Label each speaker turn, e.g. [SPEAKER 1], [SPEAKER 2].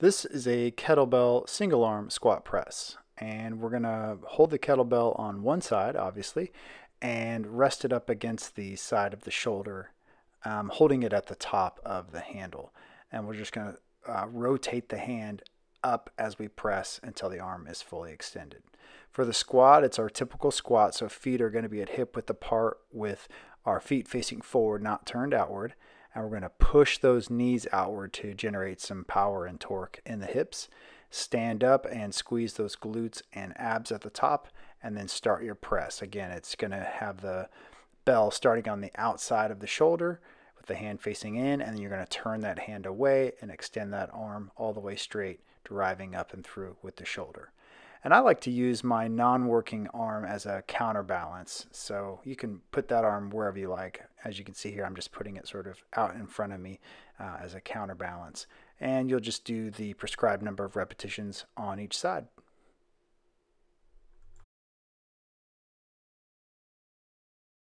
[SPEAKER 1] This is a kettlebell single arm squat press and we're going to hold the kettlebell on one side obviously and rest it up against the side of the shoulder um, holding it at the top of the handle and we're just going to uh, rotate the hand up as we press until the arm is fully extended. For the squat, it's our typical squat, so feet are going to be at hip width apart with our feet facing forward, not turned outward and we're going to push those knees outward to generate some power and torque in the hips. Stand up and squeeze those glutes and abs at the top, and then start your press. Again, it's going to have the bell starting on the outside of the shoulder with the hand facing in, and then you're going to turn that hand away and extend that arm all the way straight, driving up and through with the shoulder. And I like to use my non-working arm as a counterbalance. So you can put that arm wherever you like. As you can see here, I'm just putting it sort of out in front of me uh, as a counterbalance. And you'll just do the prescribed number of repetitions on each side.